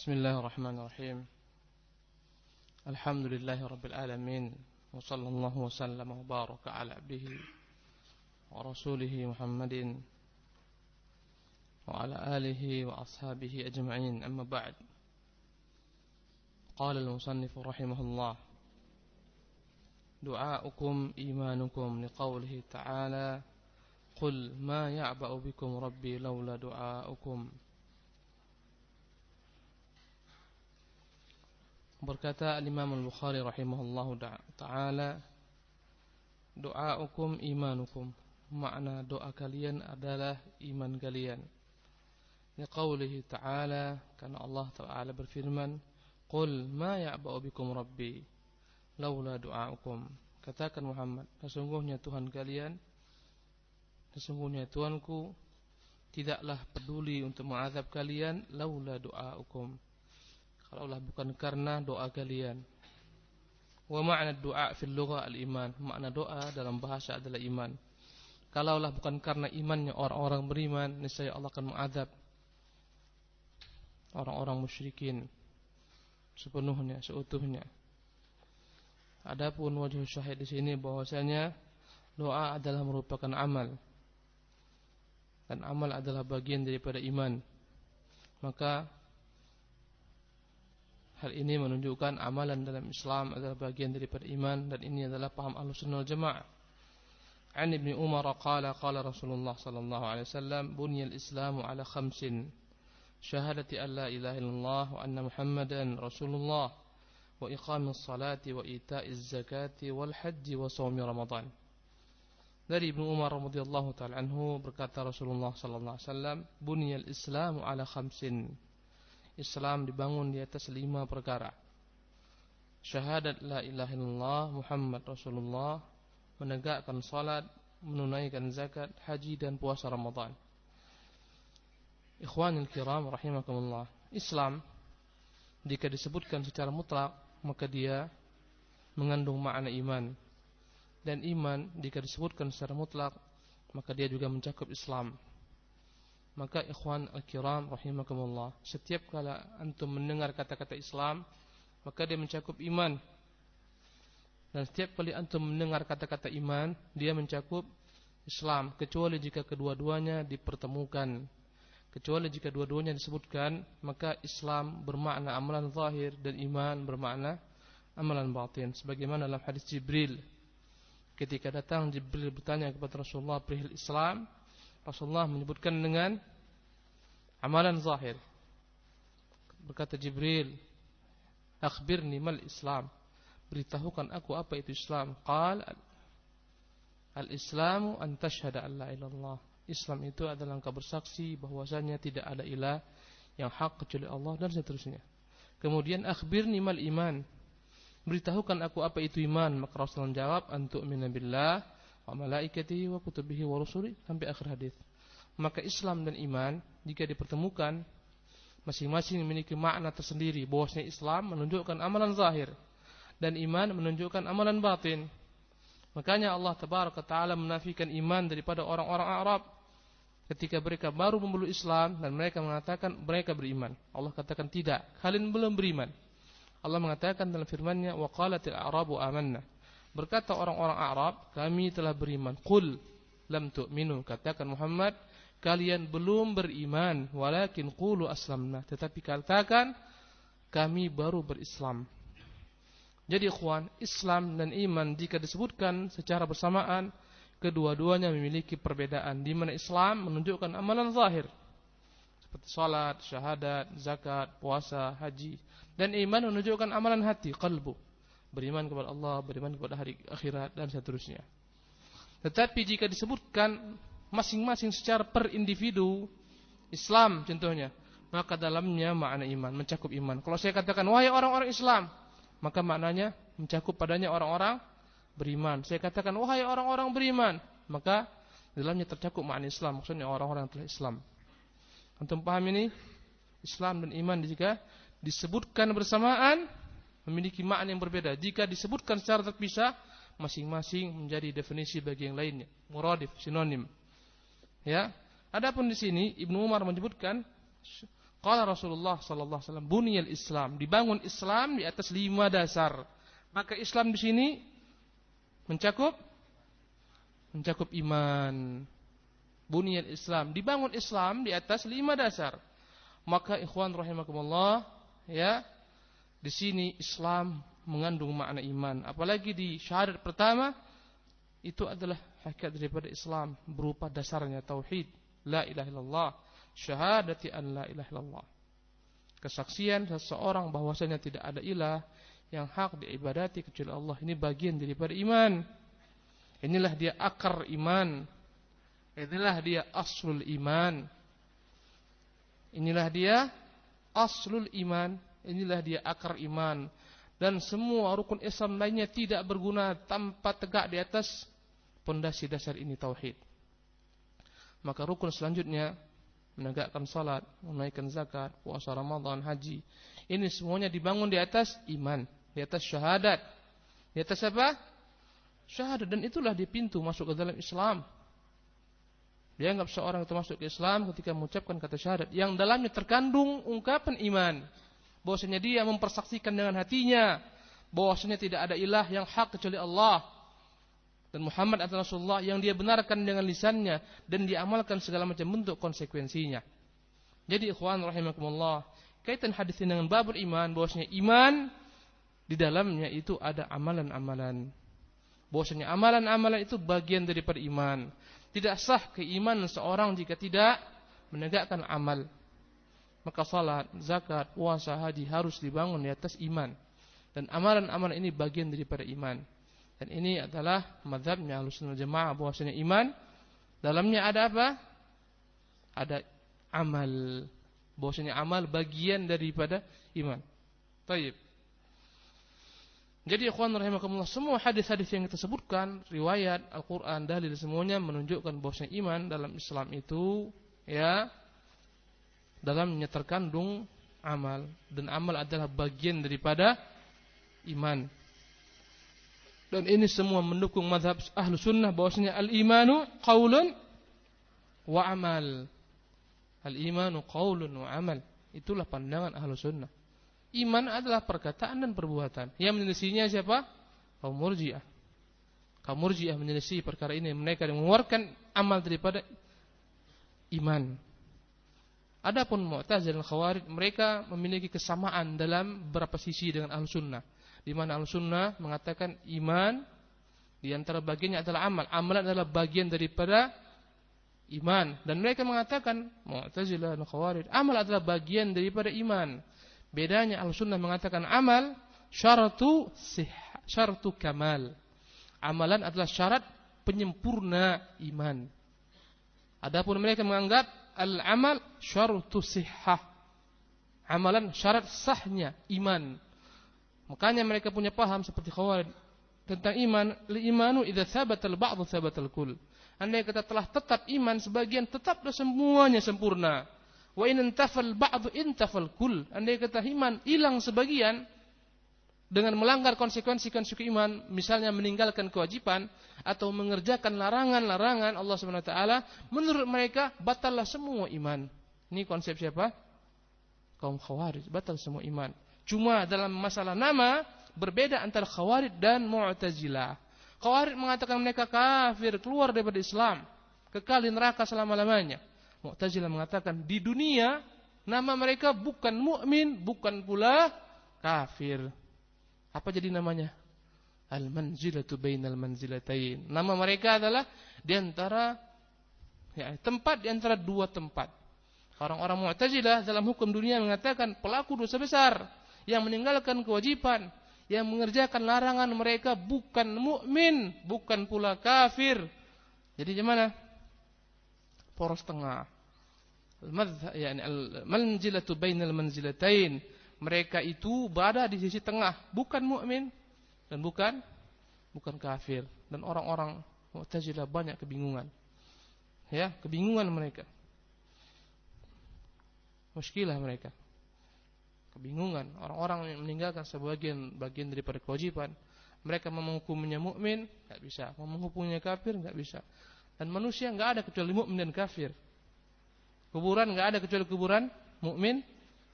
بسم الله الرحمن الرحيم الحمد لله رب العالمين وصلى الله وسلم وبارك على عبده ورسوله محمد وعلى آله وأصحابه أجمعين أما بعد قال المصنف رحمه الله دعاؤكم إيمانكم لقوله تعالى قل ما يعبأ بكم ربي لولا دعاؤكم Berkata Imam Al-Bukhari rahimahullahu taala, "Doa'ukum imanukum." Makna doa kalian adalah iman kalian. Ya qawlihi ta'ala, karena Allah taala berfirman, "Qul ma ya'ba'u bikum rabbi Lawla doa'ukum Katakan Muhammad, sesungguhnya Tuhan kalian sesungguhnya Tuhanku tidaklah peduli untuk mengazab kalian Lawla doa'ukum kalaulah bukan karena doa kalian. Wa ma'na doa fil lugha al iman. Makna doa dalam bahasa adalah iman. Kalaulah bukan karena imannya orang-orang beriman, niscaya Allah akan mengadab orang-orang musyrikin sepenuhnya, seutuhnya. Adapun wajah syahid di sini bahwasanya doa adalah merupakan amal dan amal adalah bagian daripada iman. Maka Hal ini menunjukkan amalan dalam Islam adalah bagian daripada iman dan ini adalah paham Ahlussunnah Jamaah. An Ibnu Umar qala qala Rasulullah sallallahu alaihi wasallam bunyal Islam ala khamsin syahadati an la ilaha illallah wa anna Muhammadan Rasulullah wa iqamis salati wa ita'iz zakati wal hajji wa shaumi Ramadan. Dari Ibnu Umar radhiyallahu taala anhu berkata Rasulullah sallallahu alaihi wasallam bunyal Islam ala khamsin Islam dibangun di atas lima perkara. Syahadat la ilaha illallah Muhammad Rasulullah, menegakkan salat, menunaikan zakat, haji dan puasa Ramadan. Ikhwanul kiram rahimakumullah. Islam jika disebutkan secara mutlak maka dia mengandung makna iman. Dan iman jika disebutkan secara mutlak maka dia juga mencakup Islam. Maka ikhwan al-kiram rahimakumullah, setiap kala antum mendengar kata-kata Islam, maka dia mencakup iman. Dan setiap kali antum mendengar kata-kata iman, dia mencakup Islam, kecuali jika kedua-duanya dipertemukan. Kecuali jika dua-duanya disebutkan, maka Islam bermakna amalan zahir dan iman bermakna amalan batin. Sebagaimana dalam hadis Jibril, ketika datang Jibril bertanya kepada Rasulullah perihal Islam, Rasulullah menyebutkan dengan amalan zahir. Berkata Jibril, "Akhbirni mal Islam." Beritahukan aku apa itu Islam. Qal Al-Islamu an tashhada an la ilallah. Islam itu adalah engkau bersaksi bahwasanya tidak ada ilah yang hak kecuali Allah dan seterusnya. Kemudian akhbirni mal iman. Beritahukan aku apa itu iman. Maka Rasulullah jawab antuk minabillah wa malaikatihi wa kutubihi wa rusuli sampai akhir hadis. Maka Islam dan iman jika dipertemukan masing-masing memiliki makna tersendiri bahwasanya Islam menunjukkan amalan zahir dan iman menunjukkan amalan batin. Makanya Allah Tabaraka taala menafikan iman daripada orang-orang Arab ketika mereka baru memeluk Islam dan mereka mengatakan mereka beriman. Allah katakan tidak, kalian belum beriman. Allah mengatakan dalam firman-Nya wa qalatil arabu amanna. Berkata orang-orang Arab, kami telah beriman. Qul lam tu'minu. Katakan Muhammad, kalian belum beriman walakin qulu aslamna tetapi katakan kami baru berislam jadi ikhwan Islam dan iman jika disebutkan secara bersamaan kedua-duanya memiliki perbedaan di mana Islam menunjukkan amalan zahir seperti salat, syahadat, zakat, puasa, haji dan iman menunjukkan amalan hati qalbu beriman kepada Allah, beriman kepada hari akhirat dan seterusnya tetapi jika disebutkan masing-masing secara per individu Islam contohnya maka dalamnya makna iman mencakup iman kalau saya katakan wahai orang-orang Islam maka maknanya mencakup padanya orang-orang beriman saya katakan wahai orang-orang beriman maka dalamnya tercakup makna Islam maksudnya orang-orang yang telah Islam antum paham ini Islam dan iman jika disebutkan bersamaan memiliki makna yang berbeda jika disebutkan secara terpisah masing-masing menjadi definisi bagi yang lainnya muradif sinonim Ya. Adapun di sini Ibnu Umar menyebutkan qala Rasulullah sallallahu alaihi wasallam buniyal Islam, dibangun Islam di atas lima dasar. Maka Islam di sini mencakup mencakup iman. Buniyal Islam, dibangun Islam di atas lima dasar. Maka ikhwan rahimakumullah, ya. Di sini Islam mengandung makna iman, apalagi di syahadat pertama itu adalah hakikat daripada Islam berupa dasarnya tauhid, la ilaha illallah, syahadati an la ilaha illallah. Kesaksian seseorang bahwasanya tidak ada ilah yang hak diibadati kecuali Allah ini bagian daripada iman. Inilah dia akar iman. Inilah dia aslul iman. Inilah dia aslul iman. Inilah dia akar iman. Dan semua rukun Islam lainnya tidak berguna tanpa tegak di atas pondasi dasar ini tauhid. Maka rukun selanjutnya menegakkan salat, menunaikan zakat, puasa Ramadan, haji. Ini semuanya dibangun di atas iman, di atas syahadat. Di atas apa? Syahadat dan itulah di pintu masuk ke dalam Islam. Dianggap seorang itu masuk ke Islam ketika mengucapkan kata syahadat yang dalamnya terkandung ungkapan iman. Bahwasanya dia mempersaksikan dengan hatinya bahwasanya tidak ada ilah yang hak kecuali Allah dan Muhammad atau Rasulullah yang dia benarkan dengan lisannya dan diamalkan segala macam bentuk konsekuensinya. Jadi ikhwan rahimakumullah, kaitan hadis ini dengan babul iman bahwasanya iman di dalamnya itu ada amalan-amalan. Bahwasanya amalan-amalan itu bagian daripada iman. Tidak sah keimanan seorang jika tidak menegakkan amal. Maka salat, zakat, puasa, haji harus dibangun di atas iman. Dan amalan-amalan ini bagian daripada iman. Dan ini adalah madhabnya al-sunnah jemaah bahwasanya iman dalamnya ada apa? Ada amal. Bahwasanya amal bagian daripada iman. Taib. Jadi ikhwan rahimakumullah semua hadis-hadis yang kita sebutkan, riwayat, Al-Qur'an, dalil semuanya menunjukkan bahwasanya iman dalam Islam itu ya dalamnya terkandung amal dan amal adalah bagian daripada iman dan ini semua mendukung mazhab ahlu sunnah bahwasanya al imanu qaulun wa amal al imanu qaulun wa amal itulah pandangan ahlu sunnah iman adalah perkataan dan perbuatan yang menyelisihinya siapa kaum murjiah kaum murjiah menyelisih perkara ini mereka mengeluarkan amal daripada iman Adapun Mu'tazil dan Khawarij mereka memiliki kesamaan dalam beberapa sisi dengan Ahlus Sunnah. Di mana Al-Sunnah mengatakan iman di antara bagiannya adalah amal. Amalan adalah bagian daripada iman dan mereka mengatakan Mu'tazilah dan Khawarij amal adalah bagian daripada iman. Bedanya Al-Sunnah mengatakan amal syaratu sih, syaratu kamal. Amalan adalah syarat penyempurna iman. Adapun mereka menganggap al-amal syaratu sihah. Amalan syarat sahnya iman. Makanya mereka punya paham seperti Khawarij tentang iman, li imanu idza tsabatal ba'dhu tsabatal kull. Andai kata telah tetap iman sebagian tetaplah semuanya sempurna. Wa in intafal ba'dhu intafal kull. Andai kata iman hilang sebagian dengan melanggar konsekuensi-konsekuensi iman. misalnya meninggalkan kewajiban atau mengerjakan larangan-larangan Allah Subhanahu wa taala, menurut mereka batallah semua iman. Ini konsep siapa? Kaum Khawarij, batal semua iman. Cuma dalam masalah nama berbeda antara Khawarij dan Mu'tazilah. Khawarij mengatakan mereka kafir, keluar daripada Islam, kekal di neraka selama-lamanya. Mu'tazilah mengatakan di dunia nama mereka bukan mu'min, bukan pula kafir. Apa jadi namanya? Al-manzilatu bainal manzilatain. Nama mereka adalah di antara ya, tempat di antara dua tempat. Orang-orang Mu'tazilah dalam hukum dunia mengatakan pelaku dosa besar yang meninggalkan kewajiban, yang mengerjakan larangan mereka bukan mukmin, bukan pula kafir. Jadi gimana? Poros tengah. al-manzilatu bainal manzilatain. Mereka itu berada di sisi tengah, bukan mukmin dan bukan bukan kafir. Dan orang-orang Mu'tazilah banyak kebingungan. Ya, kebingungan mereka. Muskilah mereka kebingungan. Orang-orang yang meninggalkan sebagian bagian daripada kewajiban, mereka menghukumnya mukmin, nggak bisa. Menghukumnya kafir, nggak bisa. Dan manusia nggak ada kecuali mukmin dan kafir. Kuburan nggak ada kecuali kuburan mukmin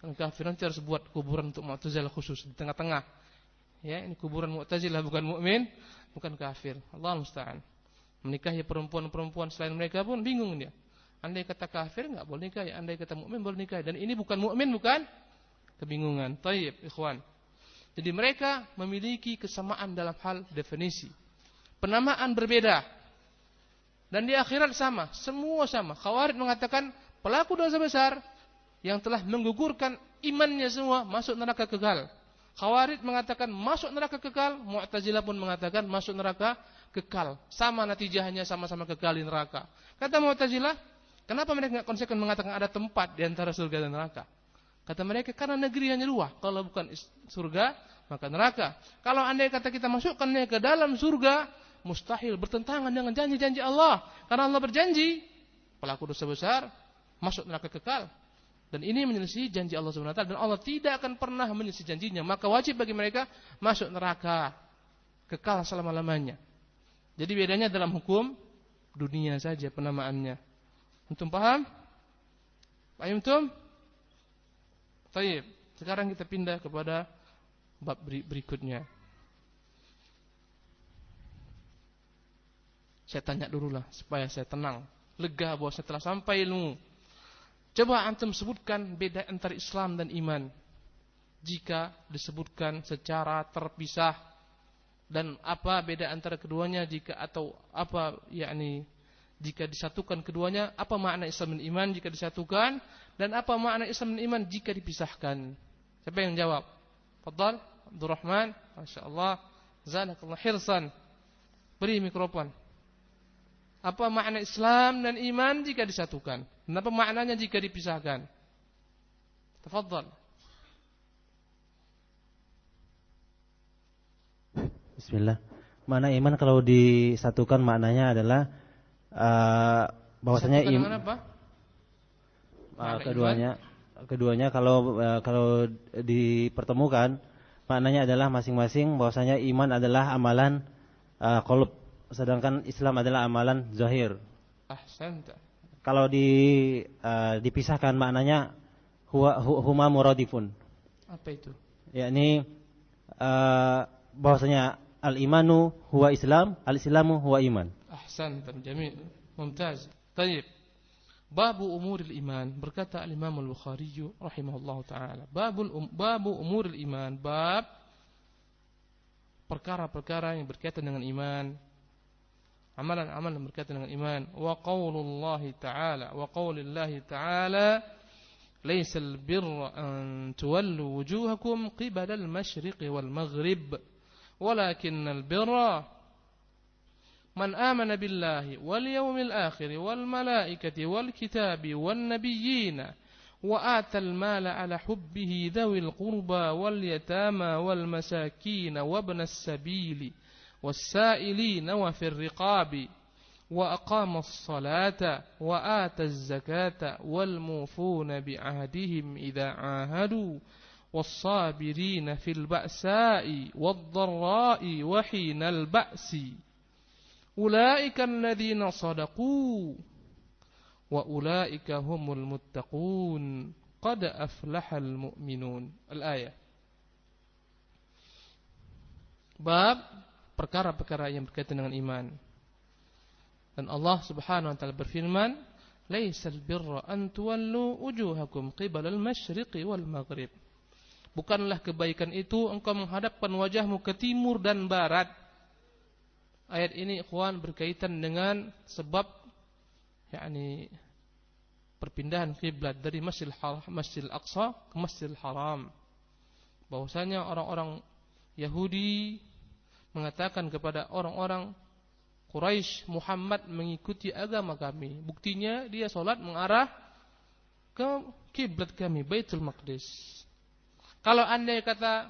dan kafir. Nanti harus buat kuburan untuk Mu'tazilah khusus di tengah-tengah. Ya, ini kuburan Mu'tazilah bukan mukmin, bukan kafir. Allah musta'an. Menikahi perempuan-perempuan selain mereka pun bingung dia. Andai kata kafir nggak boleh nikah, andai kata mukmin boleh nikah. Dan ini bukan mukmin, bukan kebingungan. Taib ikhwan. Jadi mereka memiliki kesamaan dalam hal definisi. Penamaan berbeda. Dan di akhirat sama, semua sama. Khawarid mengatakan pelaku dosa besar yang telah menggugurkan imannya semua masuk neraka kekal. Khawarid mengatakan masuk neraka kekal, Mu'tazila pun mengatakan masuk neraka kekal. Sama natijahnya sama-sama kekal di neraka. Kata Mu'tazila, kenapa mereka nggak konsekuen mengatakan ada tempat di antara surga dan neraka? Kata mereka, karena negeri hanya dua. Kalau bukan surga, maka neraka. Kalau andai kata kita masukkannya ke dalam surga, mustahil bertentangan dengan janji-janji Allah. Karena Allah berjanji, pelaku dosa besar masuk neraka kekal. Dan ini menyelesaikan janji Allah SWT. Dan Allah tidak akan pernah menyelisih janjinya. Maka wajib bagi mereka masuk neraka. Kekal selama-lamanya. Jadi bedanya dalam hukum dunia saja penamaannya. Untuk paham? Pak Yumtum? Taib. Sekarang kita pindah kepada bab berikutnya. Saya tanya dulu lah supaya saya tenang, lega bahwa saya telah sampai ilmu. Coba antum sebutkan beda antara Islam dan iman. Jika disebutkan secara terpisah dan apa beda antara keduanya jika atau apa yakni jika disatukan keduanya, apa makna Islam dan iman jika disatukan? Dan apa makna Islam dan iman jika dipisahkan? Siapa yang jawab? Fadal, Abdurrahman, Masya Allah, Zalakallah, Hirsan. Beri mikrofon. Apa makna Islam dan iman jika disatukan? Dan apa maknanya jika dipisahkan? Tafadhal. Bismillah. Makna iman kalau disatukan maknanya adalah Eh, bahwasanya im apa? Uh, keduanya keduanya kalau uh, kalau dipertemukan maknanya adalah masing-masing bahwasanya iman adalah amalan uh, kolub sedangkan Islam adalah amalan zahir. Ahsanta. Kalau di uh, dipisahkan maknanya huwa hu, huma muradifun. Apa itu? Yakni uh, bahwasanya al-imanu huwa Islam, al-islamu huwa iman. Ahsantum jamil. Mumtaz. Tayyib. Babu umur iman berkata Imam Al-Bukhari rahimahullahu taala. Babul um, babu umur iman, bab perkara-perkara yang berkaitan dengan iman. Amalan-amalan berkaitan dengan iman. Wa qaulullah taala wa qaulillah taala ليس البر أن تولوا وجوهكم قبل المشرق والمغرب ولكن البر من آمن بالله واليوم الآخر والملائكة والكتاب والنبيين وآتى المال على حبه ذوي القربى واليتامى والمساكين وابن السبيل والسائلين وفي الرقاب وأقام الصلاة وآتى الزكاة والموفون بعهدهم إذا عاهدوا والصابرين في البأساء والضراء وحين البأس ulaikan alladzina sadaqu wa ulaika humul muttaqun qad aflahal mu'minun. Al-ayah. Bab perkara-perkara yang berkaitan dengan iman. Dan Allah Subhanahu wa taala berfirman, "Laisal birra an tuwallu wujuhakum qibala al-masyriqi wal maghrib." Bukanlah kebaikan itu engkau menghadapkan wajahmu ke timur dan barat. Ayat ini ikhwan berkaitan dengan sebab yakni perpindahan kiblat dari Masjidil Haram, Masjidil Aqsa ke Masjidil Haram. Bahwasanya orang-orang Yahudi mengatakan kepada orang-orang Quraisy, Muhammad mengikuti agama kami. Buktinya dia solat mengarah ke kiblat kami, Baitul Maqdis. Kalau anda kata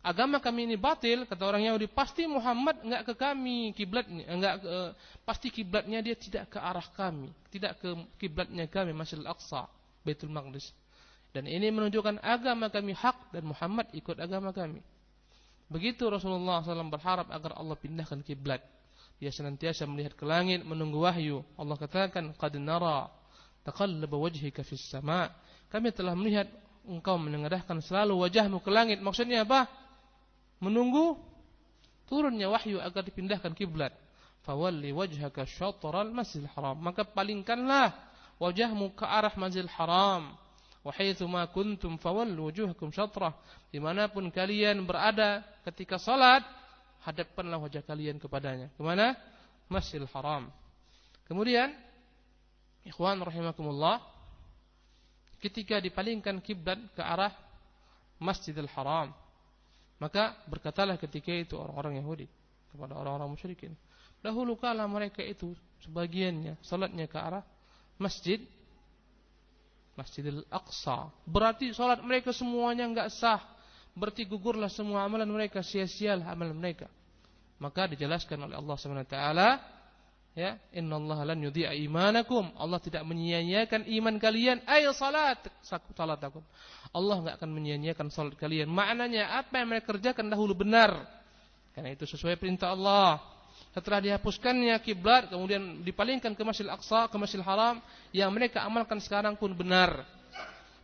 agama kami ini batil kata orang Yahudi pasti Muhammad nggak ke kami kiblatnya eh, nggak ke, eh, pasti kiblatnya dia tidak ke arah kami tidak ke kiblatnya kami Masjidil Aqsa Baitul Maqdis dan ini menunjukkan agama kami hak dan Muhammad ikut agama kami begitu Rasulullah SAW berharap agar Allah pindahkan kiblat dia senantiasa melihat ke langit menunggu wahyu Allah katakan qad nara taqallaba wajhika fis sama kami telah melihat engkau menengadahkan selalu wajahmu ke langit maksudnya apa menunggu turunnya wahyu agar dipindahkan kiblat. Fawalli wajhaka syatral Masjidil Haram. Maka palingkanlah wajahmu ke arah Masjidil Haram. ma kuntum fawallu wujuhakum syatrah. Dimanapun kalian berada ketika salat, hadapkanlah wajah kalian kepadanya. Kemana? Masjidil Haram. Kemudian, ikhwan rahimakumullah, ketika dipalingkan kiblat ke arah Masjidil Haram, maka berkatalah ketika itu orang-orang Yahudi kepada orang-orang musyrikin. Dahulu kala mereka itu sebagiannya salatnya ke arah masjid Masjidil Aqsa. Berarti salat mereka semuanya enggak sah. Berarti gugurlah semua amalan mereka, sia-sialah amalan mereka. Maka dijelaskan oleh Allah Subhanahu wa taala Ya, innallaha lan yudhi'a imanakum. Allah tidak menyia-nyiakan iman kalian. Ayo salat, salat salatakum. Allah enggak akan menyia-nyiakan salat kalian. Maknanya apa yang mereka kerjakan dahulu benar. Karena itu sesuai perintah Allah. Setelah dihapuskannya kiblat, kemudian dipalingkan ke Masjid Aqsa, ke Masjid Haram, yang mereka amalkan sekarang pun benar.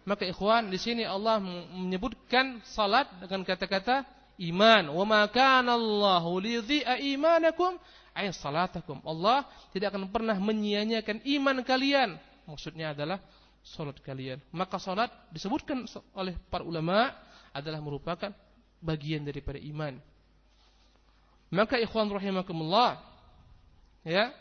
Maka ikhwan, di sini Allah menyebutkan salat dengan kata-kata iman. Wa ma kana Allahu liyudhi'a imanakum ay salatakum. Allah tidak akan pernah menyia-nyiakan iman kalian. Maksudnya adalah salat kalian. Maka salat disebutkan oleh para ulama adalah merupakan bagian daripada iman. Maka ikhwan rahimakumullah ya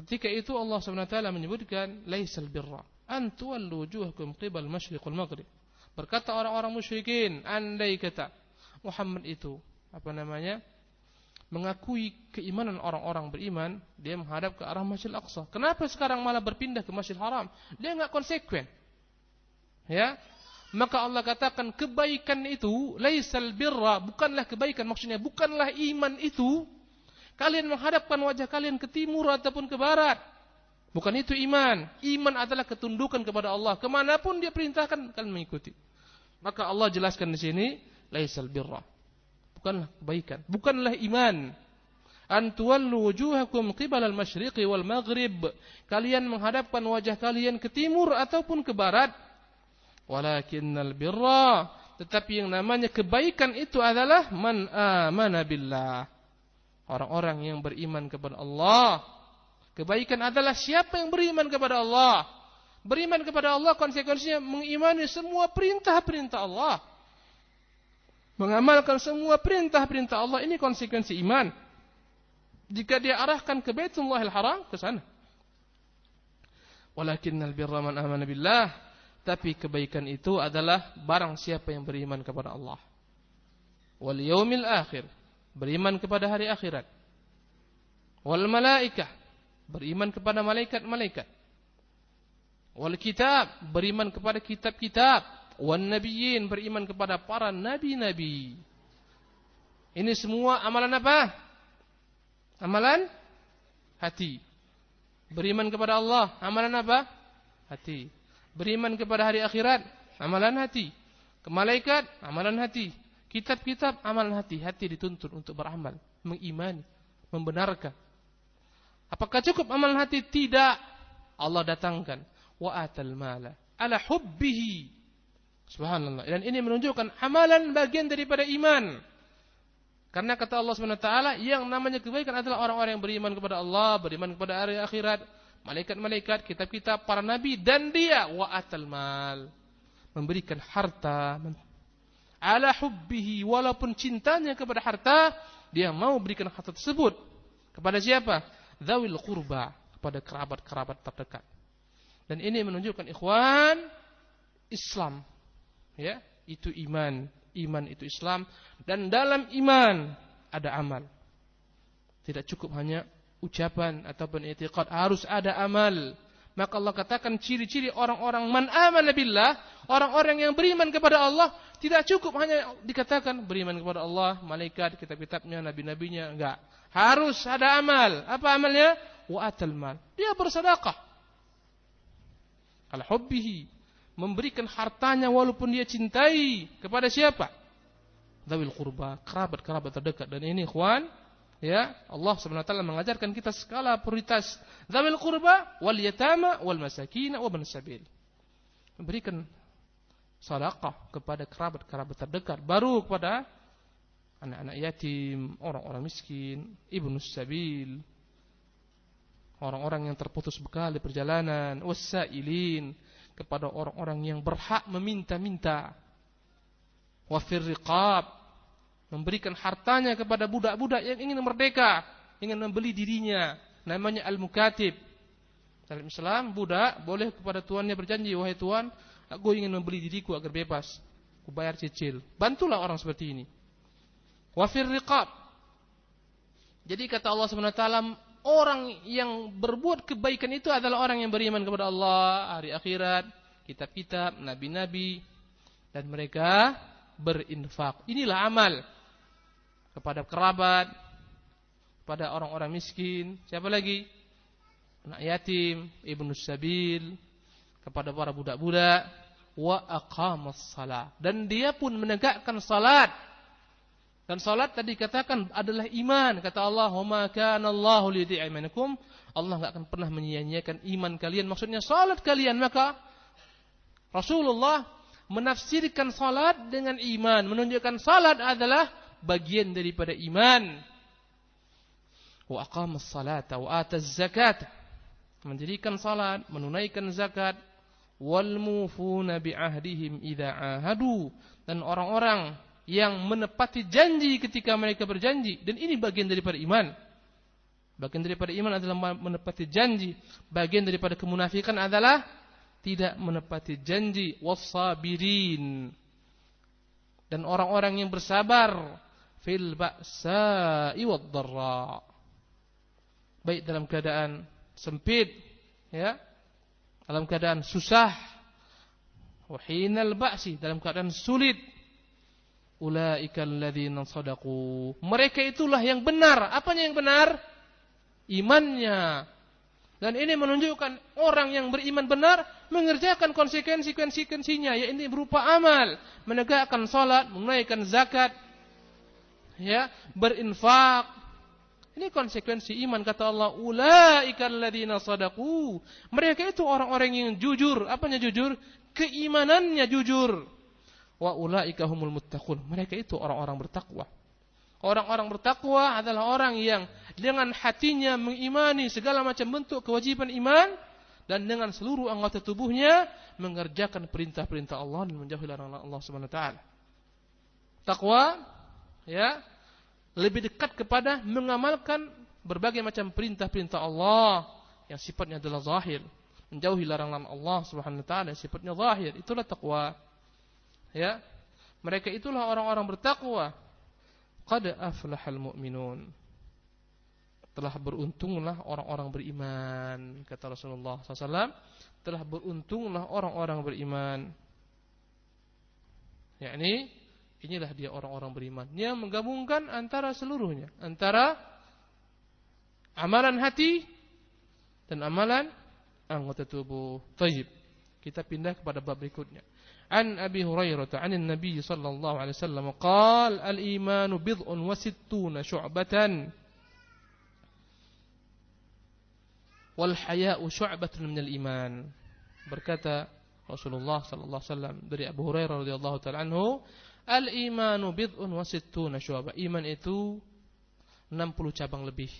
ketika itu Allah Subhanahu wa menyebutkan laisal birra an tuwallu wujuhakum qibal masyriqil maghrib. Berkata orang-orang musyrikin andai kata Muhammad itu apa namanya mengakui keimanan orang-orang beriman, dia menghadap ke arah Masjid al Aqsa. Kenapa sekarang malah berpindah ke Masjid Haram? Dia nggak konsekuen. Ya, maka Allah katakan kebaikan itu laisal birra, bukanlah kebaikan maksudnya bukanlah iman itu. Kalian menghadapkan wajah kalian ke timur ataupun ke barat. Bukan itu iman. Iman adalah ketundukan kepada Allah. Kemanapun dia perintahkan, kalian mengikuti. Maka Allah jelaskan di sini, laisal birra lakukanlah kebaikan. Bukanlah iman. Antuwallu wujuhakum qibalal masyriqi wal maghrib. Kalian menghadapkan wajah kalian ke timur ataupun ke barat. Walakinnal birra. Tetapi yang namanya kebaikan itu adalah man amana billah. Orang-orang yang beriman kepada Allah. Kebaikan adalah siapa yang beriman kepada Allah. Beriman kepada Allah konsekuensinya mengimani semua perintah-perintah Allah. Mengamalkan semua perintah-perintah Allah ini konsekuensi iman. Jika dia arahkan ke Baitullahil Haram ke sana. Walakinnal birra man amana billah, tapi kebaikan itu adalah barang siapa yang beriman kepada Allah. Wal yaumil akhir, beriman kepada hari akhirat. Wal malaikah, beriman kepada malaikat-malaikat. Wal kitab, beriman kepada kitab-kitab wan nabiyyin beriman kepada para nabi-nabi. Ini semua amalan apa? Amalan hati. Beriman kepada Allah, amalan apa? Hati. Beriman kepada hari akhirat, amalan hati. Ke malaikat, amalan hati. Kitab-kitab, amalan hati. Hati dituntut untuk beramal, mengimani, membenarkan. Apakah cukup amalan hati? Tidak. Allah datangkan wa atal mala ala hubbihi Subhanallah. Dan ini menunjukkan amalan bagian daripada iman. Karena kata Allah Subhanahu Wa Taala, yang namanya kebaikan adalah orang-orang yang beriman kepada Allah, beriman kepada hari akhirat, malaikat-malaikat, kitab-kitab, para nabi, dan dia atal mal. Memberikan harta. Ala hubbihi, walaupun cintanya kepada harta, dia mau berikan harta tersebut. Kepada siapa? Zawil qurba, kepada kerabat-kerabat terdekat. Dan ini menunjukkan ikhwan, Islam Ya, itu iman, iman itu Islam dan dalam iman ada amal. Tidak cukup hanya ucapan ataupun i'tiqad, harus ada amal. Maka Allah katakan ciri-ciri orang-orang man amana billah, orang-orang yang beriman kepada Allah, tidak cukup hanya dikatakan beriman kepada Allah, malaikat, kitab-kitabnya, nabi-nabinya, enggak. Harus ada amal. Apa amalnya? Wa mal. Dia bersedekah. Al hubbihi memberikan hartanya walaupun dia cintai kepada siapa? Zawil kurba, kerabat-kerabat terdekat. Dan ini ikhwan, ya, Allah Subhanahu wa mengajarkan kita skala prioritas. Zawil kurba wal yatama wal masakin wa sabil. Memberikan sedekah kepada kerabat-kerabat terdekat, baru kepada anak-anak yatim, orang-orang miskin, ibnu sabil, orang-orang yang terputus bekal di perjalanan, wasailin, kepada orang-orang yang berhak meminta-minta. Wafir riqab memberikan hartanya kepada budak-budak yang ingin merdeka, ingin membeli dirinya. Namanya al-mukatib. Dalam Islam, budak boleh kepada tuannya berjanji, wahai tuan, aku ingin membeli diriku agar bebas. Aku bayar cicil. Bantulah orang seperti ini. Wafir riqab. Jadi kata Allah SWT, orang yang berbuat kebaikan itu adalah orang yang beriman kepada Allah, hari akhirat, kitab-kitab, nabi-nabi dan mereka berinfak. Inilah amal kepada kerabat, kepada orang-orang miskin, siapa lagi? anak yatim, ibnu sabil, kepada para budak-budak wa aqamas dan dia pun menegakkan salat dan salat tadi katakan adalah iman. Kata Allah, "Huma kana Allahu liyudhi'amanakum." Allah enggak akan pernah menyia-nyiakan iman kalian. Maksudnya salat kalian. Maka Rasulullah menafsirkan salat dengan iman, menunjukkan salat adalah bagian daripada iman. Wa as salata wa ataz zakat. Mendirikan salat, menunaikan zakat, wal mufuna bi ahdihim idza ahadu dan orang-orang yang menepati janji ketika mereka berjanji dan ini bagian daripada iman. Bagian daripada iman adalah menepati janji. Bagian daripada kemunafikan adalah tidak menepati janji wasabirin. Dan orang-orang yang bersabar fil ba'sa'i wad-dharra. Baik dalam keadaan sempit ya. Dalam keadaan susah wa hinal ba'si dalam keadaan sulit Ulaikal ladzina Mereka itulah yang benar. Apanya yang benar? Imannya. Dan ini menunjukkan orang yang beriman benar mengerjakan konsekuensi-konsekuensinya yaitu berupa amal, menegakkan salat, menunaikan zakat, ya, berinfak. Ini konsekuensi iman kata Allah, ulaikal ladzina sadaqu. Mereka itu orang-orang yang jujur. Apanya jujur? Keimanannya jujur wa ulaika humul muttaqun. Mereka itu orang-orang bertakwa. Orang-orang bertakwa adalah orang yang dengan hatinya mengimani segala macam bentuk kewajiban iman dan dengan seluruh anggota tubuhnya mengerjakan perintah-perintah Allah dan menjauhi larangan Allah Subhanahu wa taala. Takwa ya lebih dekat kepada mengamalkan berbagai macam perintah-perintah Allah yang sifatnya adalah zahir, menjauhi larangan Allah Subhanahu wa taala sifatnya zahir, itulah takwa ya mereka itulah orang-orang bertakwa qad aflahal mu'minun telah beruntunglah orang-orang beriman kata Rasulullah SAW telah beruntunglah orang-orang beriman yakni inilah dia orang-orang beriman yang menggabungkan antara seluruhnya antara amalan hati dan amalan anggota tubuh Tayyib. kita pindah kepada bab berikutnya عن Abi Hurairah عن النبي صلى الله عليه وسلم قال الإيمان bid'un وستون شعبة والحياء شعبة من الإيمان berkata Rasulullah الله عليه وسلم dari Abu Hurairah radhiyallahu taala anhu al imanu bid'un wa sittuna itu 60 cabang lebih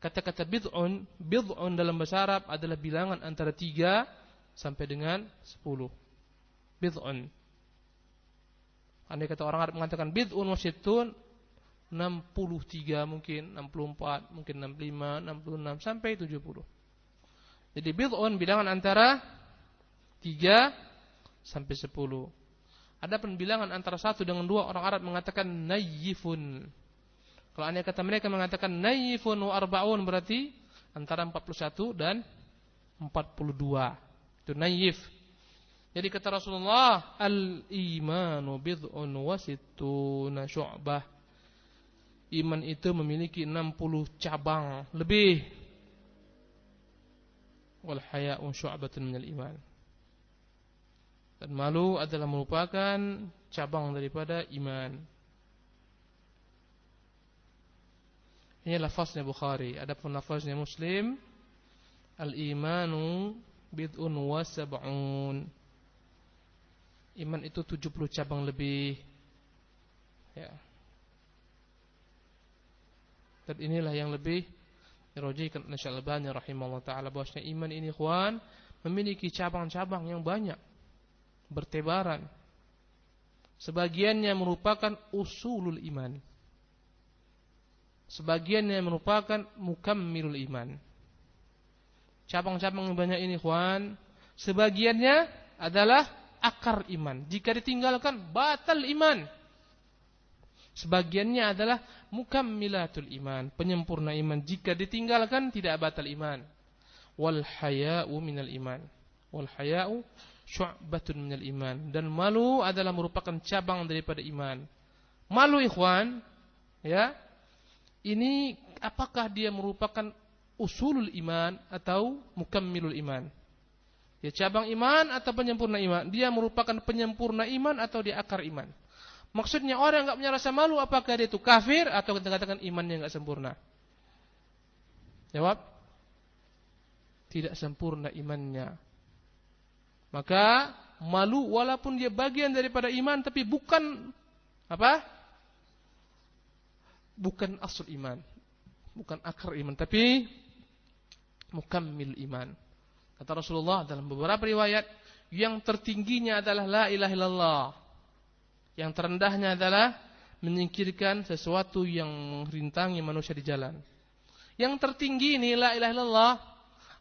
kata-kata bid'un bid'un dalam bahasa Arab adalah bilangan antara 3 sampai dengan 10 bid'un. Andai kata orang Arab mengatakan bid'un wasitun, 63 mungkin, 64, mungkin 65, 66 sampai 70. Jadi bid'un bilangan antara 3 sampai 10. Ada penbilangan antara satu dengan dua orang Arab mengatakan nayifun. Kalau andai kata mereka mengatakan nayifun wa arbaun berarti antara 41 dan 42. Itu naif. Jadi kata Rasulullah, al-imanu bid'un wa sittuna syu'bah. Iman itu memiliki 60 cabang lebih. Wal haya'u syu'batun minal iman. Dan malu adalah merupakan cabang daripada iman. Ini lafaznya Bukhari, adapun lafaznya Muslim, al-imanu bid'un wa sab'un Iman itu 70 cabang lebih ya. Dan inilah yang lebih dirujukkan oleh Al-Albani rahimahullah ta'ala bahwasanya iman ini ikhwan memiliki cabang-cabang yang banyak bertebaran sebagiannya merupakan usulul iman sebagiannya merupakan mukammilul iman cabang-cabang yang banyak ini ikhwan sebagiannya adalah akar iman. Jika ditinggalkan batal iman. Sebagiannya adalah mukammilatul iman, penyempurna iman. Jika ditinggalkan tidak batal iman. Wal haya'u minal iman. Wal haya'u syu'batun minal iman. Dan malu adalah merupakan cabang daripada iman. Malu ikhwan, ya. Ini apakah dia merupakan usulul iman atau mukammilul iman? Ya cabang iman atau penyempurna iman? Dia merupakan penyempurna iman atau dia akar iman? Maksudnya orang yang nggak punya rasa malu apakah dia itu kafir atau kita katakan imannya nggak sempurna? Jawab, tidak sempurna imannya. Maka malu walaupun dia bagian daripada iman tapi bukan apa? Bukan asal iman, bukan akar iman, tapi mukammil iman. Kata Rasulullah dalam beberapa riwayat, yang tertingginya adalah la ilaha illallah. Yang terendahnya adalah menyingkirkan sesuatu yang Rintangi manusia di jalan. Yang tertinggi ini la ilaha illallah,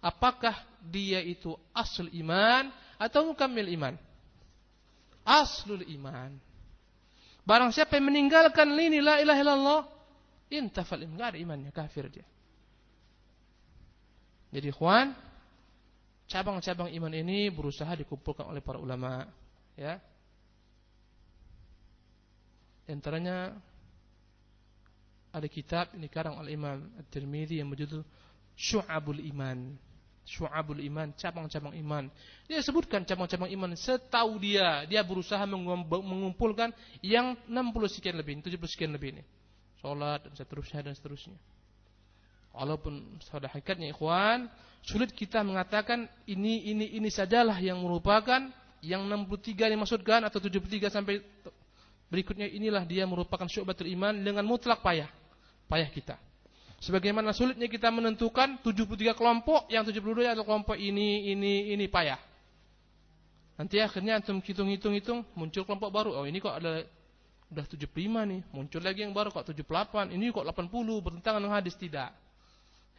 apakah dia itu Asul iman atau mukamil iman? Aslul iman. Barang siapa yang meninggalkan lini la ilaha illallah, intafal iman, imannya kafir dia. Jadi ikhwan, cabang-cabang iman ini berusaha dikumpulkan oleh para ulama ya antaranya ada kitab ini karang oleh Imam At-Tirmizi yang berjudul Syu'abul Iman. Syu'abul Iman, cabang-cabang iman. Dia sebutkan cabang-cabang iman setahu dia, dia berusaha mengumpulkan yang 60 sekian lebih, 70 sekian lebih ini. Salat dan seterusnya dan seterusnya. Walaupun pada hakikatnya ikhwan, sulit kita mengatakan ini ini ini sajalah yang merupakan yang 63 dimaksudkan atau 73 sampai berikutnya inilah dia merupakan syubatul iman dengan mutlak payah payah kita. Sebagaimana sulitnya kita menentukan 73 kelompok, yang 72 atau kelompok ini, ini, ini payah. Nanti akhirnya antum hitung-hitung-hitung muncul kelompok baru. Oh ini kok ada udah 75 nih, muncul lagi yang baru kok 78, ini kok 80 bertentangan dengan hadis tidak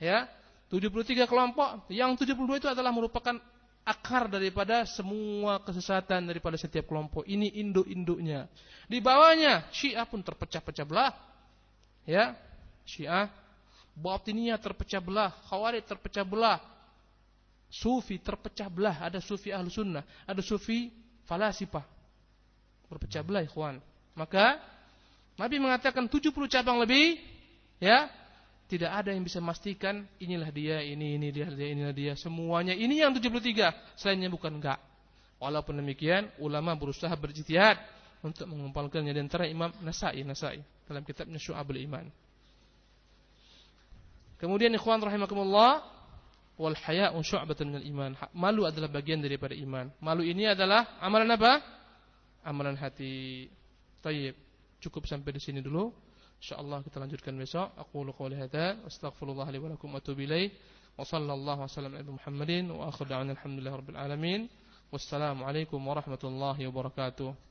ya 73 kelompok yang 72 itu adalah merupakan akar daripada semua kesesatan daripada setiap kelompok ini induk-induknya di bawahnya Syiah pun terpecah-pecah belah ya Syiah Batiniyah terpecah belah Khawarij terpecah belah Sufi terpecah belah ada Sufi ahlu sunnah ada Sufi falasifah berpecah belah ikhwan maka Nabi mengatakan 70 cabang lebih ya tidak ada yang bisa memastikan inilah dia, ini, ini dia, dia, inilah dia, semuanya. Ini yang 73, selainnya bukan enggak. Walaupun demikian, ulama berusaha berjihad untuk mengumpulkannya dan antara Imam Nasai, Nasai dalam kitabnya Syu'abul Iman. Kemudian ikhwan rahimakumullah, wal haya'u syu'batun minal iman. Malu adalah bagian daripada iman. Malu ini adalah amalan apa? Amalan hati. Tayyib. Cukup sampai di sini dulu. insyaallah kita lanjutkan besok aqulu qouli hadza astaghfirullah li wa lakum wa atubu ilaih wa sallallahu wasallam ala muhammadin wa akhiru alhamdulillahi rabbil alamin wassalamu alaikum warahmatullahi wabarakatuh